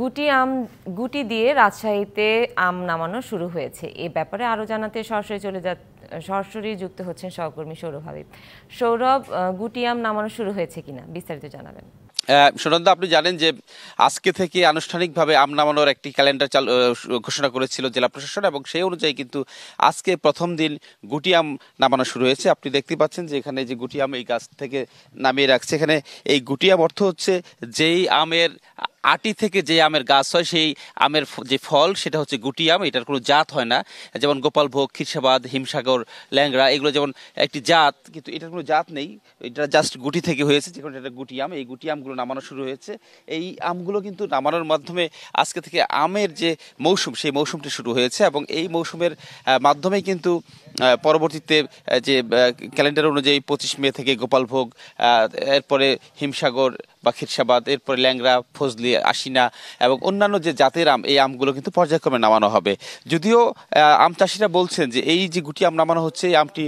গুটি আম গুটি দিয়ে রাজশাহীতে আম নামানো শুরু হয়েছে এ ব্যাপারে আরও জানাতে সরাসরি চলে যা সরাসরি যুক্ত হচ্ছেন সহকর্মী সৌরভ হাবিব সৌরভ গুটি আম নামানো শুরু হয়েছে কিনা বিস্তারিত জানাবেন সুনন্দা আপনি জানেন যে আজকে থেকে আনুষ্ঠানিকভাবে আম নামানোর একটি ক্যালেন্ডার চালু ঘোষণা করেছিল জেলা প্রশাসন এবং সেই অনুযায়ী কিন্তু আজকে প্রথম দিন গুটি আম নামানো শুরু হয়েছে আপনি দেখতে পাচ্ছেন যে এখানে যে গুটি আম এই গাছ থেকে নামিয়ে রাখছে এখানে এই গুটি আম অর্থ হচ্ছে যেই আমের আটি থেকে যে আমের গাছ হয় সেই আমের যে ফল সেটা হচ্ছে গুটি আম এটার কোনো জাত হয় না যেমন গোপালভোগ খিরসাবাদ হিমসাগর ল্যাংড়া এগুলো যেমন একটি জাত কিন্তু এটার কোনো জাত নেই এটা জাস্ট গুটি থেকে হয়েছে যেখানে এটা গুটি আম এই গুটি আমগুলো নামানো শুরু হয়েছে এই আমগুলো কিন্তু নামানোর মাধ্যমে আজকে থেকে আমের যে মৌসুম সেই মৌসুমটি শুরু হয়েছে এবং এই মৌসুমের মাধ্যমে কিন্তু পরবর্তীতে যে ক্যালেন্ডার অনুযায়ী পঁচিশ মে থেকে গোপালভোগ এরপরে হিমসাগর বা খিরসাবাদ এরপরে ল্যাংরা ফজলি আশিনা এবং অন্যান্য যে জাতের আম এই আমগুলো কিন্তু পর্যায়ক্রমে নামানো হবে যদিও আম চাষিরা বলছেন যে এই যে গুটি আম নামানো হচ্ছে এই আমটি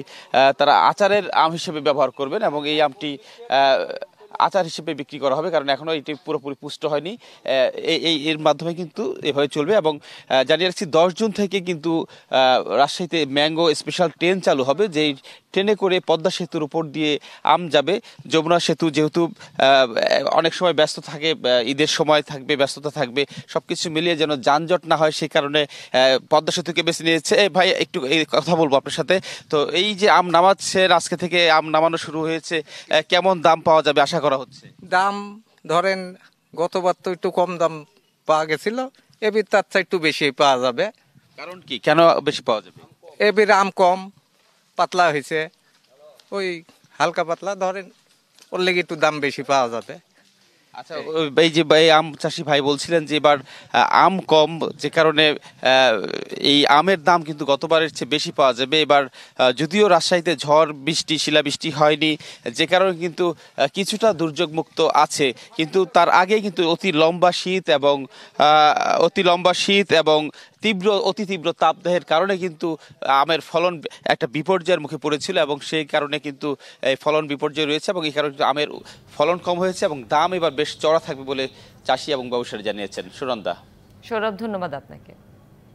তারা আচারের আম হিসেবে ব্যবহার করবেন এবং এই আমটি আচার হিসেবে বিক্রি করা হবে কারণ এখনও এটি পুরোপুরি পুষ্ট হয়নি এই এর মাধ্যমে কিন্তু এভাবে চলবে এবং জানিয়ে রাখছি দশ জুন থেকে কিন্তু রাজশাহীতে ম্যাঙ্গো স্পেশাল ট্রেন চালু হবে যেই ট্রেনে করে পদ্মা সেতুর উপর দিয়ে আম যাবে যমুনা সেতু যেহেতু অনেক সময় ব্যস্ত থাকে ঈদের সময় থাকবে ব্যস্ততা থাকবে সব কিছু মিলিয়ে যেন যানজট না হয় সেই কারণে পদ্মা সেতুকে বেছে নিয়েছে ভাই একটু এই কথা বলবো আপনার সাথে তো এই যে আম নামাচ্ছেন আজকে থেকে আম নামানো শুরু হয়েছে কেমন দাম পাওয়া যাবে আশা করা হচ্ছে দাম ধরেন গতবার তো একটু কম দাম পাওয়া গেছিল এবি তার চাই একটু বেশি পাওয়া যাবে কারণ কি কেন বেশি পাওয়া যাবে এবি আম কম পাতলা হয়েছে ওই হালকা পাতলা ধরেন ওর লেগে একটু দাম বেশি পাওয়া যাবে আচ্ছা এই যে এই আম চাষি ভাই বলছিলেন যে এবার আম কম যে কারণে এই আমের দাম কিন্তু গতবারের চেয়ে বেশি পাওয়া যাবে এবার যদিও রাজশাহীতে ঝড় বৃষ্টি শিলাবৃষ্টি হয়নি যে কারণে কিন্তু কিছুটা দুর্যোগমুক্ত আছে কিন্তু তার আগে কিন্তু অতি লম্বা শীত এবং অতি লম্বা শীত এবং তীব্র অতি তীব্র তাপদাহের কারণে কিন্তু আমের ফলন একটা বিপর্যয়ের মুখে পড়েছিল এবং সেই কারণে কিন্তু এই ফলন বিপর্যয় রয়েছে এবং এই কারণে আমের ফলন কম হয়েছে এবং দাম এবার বেশ চড়া থাকবে বলে চাষি এবং ব্যবসায়ী জানিয়েছেন সুরন্দা সৌরভ ধন্যবাদ আপনাকে